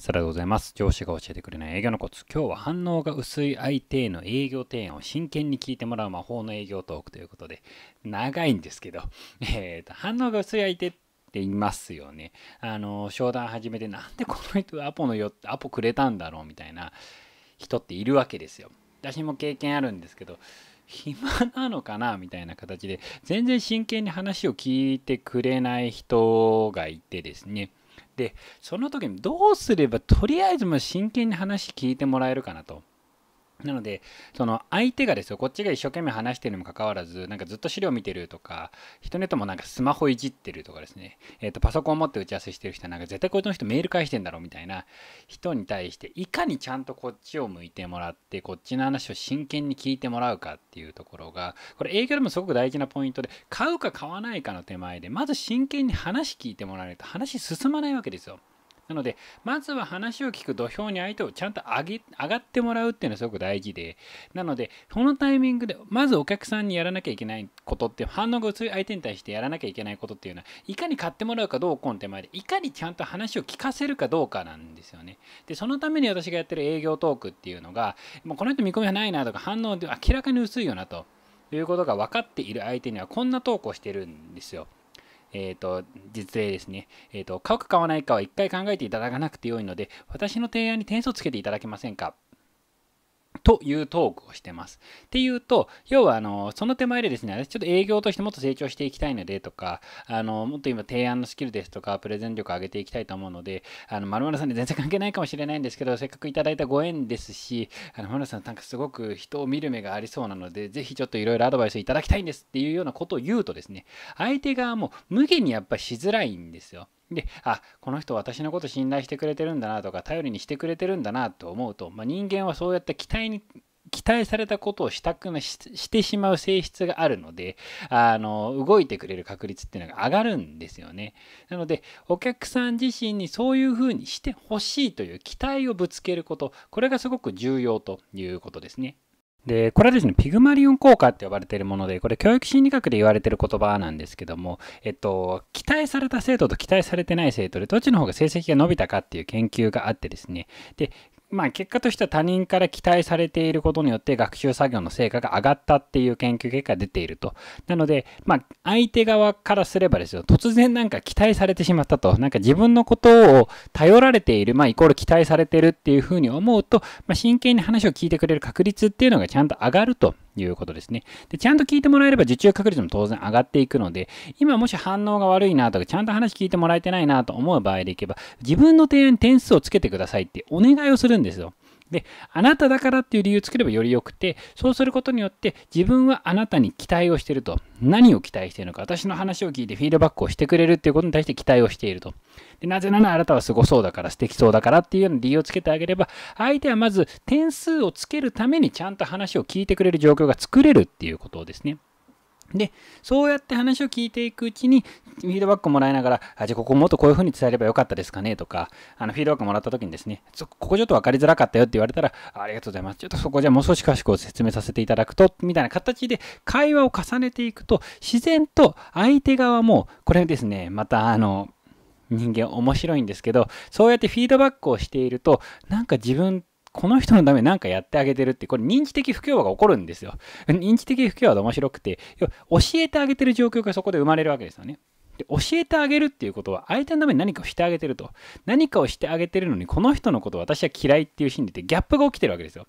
さらでございます。上司が教えてくれない営業のコツ。今日は反応が薄い相手への営業提案を真剣に聞いてもらう魔法の営業トークということで、長いんですけど、えーと、反応が薄い相手っていますよね。あの、商談始めて、なんでこの人アポのよ、アポくれたんだろうみたいな人っているわけですよ。私も経験あるんですけど、暇なのかなみたいな形で、全然真剣に話を聞いてくれない人がいてですね。でその時にどうすればとりあえずま真剣に話聞いてもらえるかなと。なので、その相手がですよ、こっちが一生懸命話してるにもかかわらず、なんかずっと資料見てるとか、人にてもなんかスマホいじってるとかですね、えっ、ー、と、パソコン持って打ち合わせしてる人はなんか絶対こいつの人メール返してんだろうみたいな人に対して、いかにちゃんとこっちを向いてもらって、こっちの話を真剣に聞いてもらうかっていうところが、これ営業でもすごく大事なポイントで、買うか買わないかの手前で、まず真剣に話聞いてもらわないと話進まないわけですよ。なのでまずは話を聞く土俵に相手をちゃんと上げ上がってもらうっていうのはすごく大事でなのでこのタイミングでまずお客さんにやらなきゃいけないことって反応が薄い相手に対してやらなきゃいけないことっていうのはいかに買ってもらうかどうこの手前でいかにちゃんと話を聞かせるかどうかなんですよねでそのために私がやってる営業トークっていうのがもうこの人見込みはないなとか反応で明らかに薄いよなということが分かっている相手にはこんなトークをしてるんですよえっ、ー、と、実例ですね。えっ、ー、と、買うか買わないかは一回考えていただかなくてよいので、私の提案に点数をつけていただけませんかというトークをしてます。っていうと、要はあの、その手前でですね、私ちょっと営業としてもっと成長していきたいのでとか、あの、もっと今提案のスキルですとか、プレゼン力を上げていきたいと思うので、あの、丸々さんに全然関係ないかもしれないんですけど、せっかくいただいたご縁ですし、あの、丸々さんなんかすごく人を見る目がありそうなので、ぜひちょっといろいろアドバイスいただきたいんですっていうようなことを言うとですね、相手側も無限にやっぱしづらいんですよ。で、あ、この人私のこと信頼してくれてるんだなとか、頼りにしてくれてるんだなと思うと、まあ、人間はそうやって期待に、期待されたことをしたくなしてしまう性質があるので、あの、動いてくれる確率っていうのが上がるんですよね。なので、お客さん自身にそういうふうにしてほしいという期待をぶつけること、これがすごく重要ということですね。で、これはですね、ピグマリオン効果って呼ばれているもので、これ教育心理学で言われている言葉なんですけども、えっと、期待された生徒と期待されてない生徒で、どっちの方が成績が伸びたかっていう研究があってですね、で、まあ結果としては他人から期待されていることによって学習作業の成果が上がったっていう研究結果が出ていると。なので、まあ相手側からすればですよ、突然なんか期待されてしまったと。なんか自分のことを頼られている、まあイコール期待されてるっていうふうに思うと、まあ真剣に話を聞いてくれる確率っていうのがちゃんと上がると。いうことですね。で、ちゃんと聞いてもらえれば受注確率も当然上がっていくので、今もし反応が悪いなとか、ちゃんと話聞いてもらえてないなと思う場合でいけば、自分の提案に点数をつけてくださいってお願いをするんですよ。で、あなただからっていう理由をつければより良くて、そうすることによって自分はあなたに期待をしていると。何を期待しているのか。私の話を聞いてフィードバックをしてくれるっていうことに対して期待をしていると。でなぜならあなたはすごそうだから、素敵そうだからっていうような理由をつけてあげれば、相手はまず点数をつけるためにちゃんと話を聞いてくれる状況が作れるっていうことですね。で、そうやって話を聞いていくうちに、フィードバックをもらいながら、あ、じゃあここもっとこういうふうに伝えればよかったですかねとか、あの、フィードバックもらった時にですね、ここちょっと分かりづらかったよって言われたら、ありがとうございます。ちょっとそこじゃもう少し詳しく説明させていただくと、みたいな形で会話を重ねていくと、自然と相手側も、これですね、またあの、人間面白いんですけど、そうやってフィードバックをしていると、なんか自分この人のため何かやってあげてるって、これ認知的不協和が起こるんですよ。認知的不協和が面白くて、教えてあげてる状況がそこで生まれるわけですよね。で教えてあげるっていうことは相手のために何かをしてあげてると何かをしてあげてるのにこの人のことを私は嫌いっていう心理ってギャップが起きてるわけですよ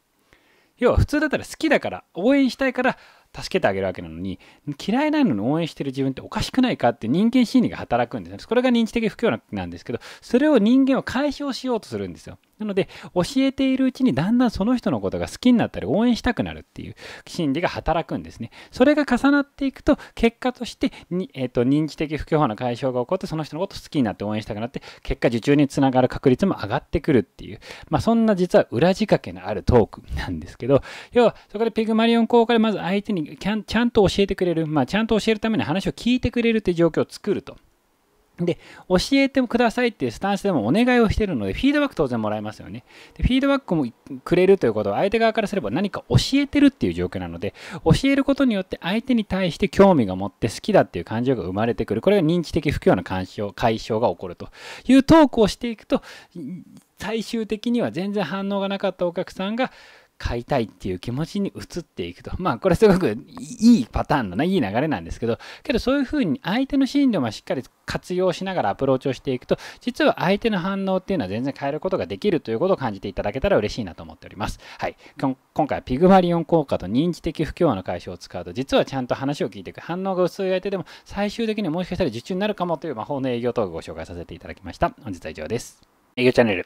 要は普通だったら好きだから応援したいから助けてあげるわけなのに嫌いなのに応援してる自分っておかしくないかって人間心理が働くんですねこれが認知的不協和なんですけどそれを人間は解消しようとするんですよなので、教えているうちにだんだんその人のことが好きになったり、応援したくなるっていう心理が働くんですね。それが重なっていくと、結果としてに、えーと、認知的不協和の解消が起こって、その人のこと好きになって応援したくなって、結果受注につながる確率も上がってくるっていう、まあ、そんな実は裏仕掛けのあるトークなんですけど、要は、そこでピグマリオン効果でまず相手にちゃんと教えてくれる、まあ、ちゃんと教えるために話を聞いてくれるっていう状況を作ると。で、教えてくださいっていうスタンスでもお願いをしてるので、フィードバック当然もらえますよね。で、フィードバックもくれるということは、相手側からすれば何か教えてるっていう状況なので、教えることによって相手に対して興味が持って好きだっていう感情が生まれてくる。これが認知的不況の干渉、解消が起こるというトークをしていくと、最終的には全然反応がなかったお客さんが買いたいっていう気持ちに移っていくと。まあ、これすごくいいパターンのね、いい流れなんですけど、けどそういうふうに相手の心理をしっかり活用しながらアプローチをしていくと、実は相手の反応っていうのは全然変えることができるということを感じていただけたら嬉しいなと思っております。はい。今回はピグマリオン効果と認知的不協和の解消を使うと、実はちゃんと話を聞いていく反応が薄い相手でも、最終的にもしかしたら受注になるかもという魔法の営業トークをご紹介させていただきました。本日は以上です。営業チャンネル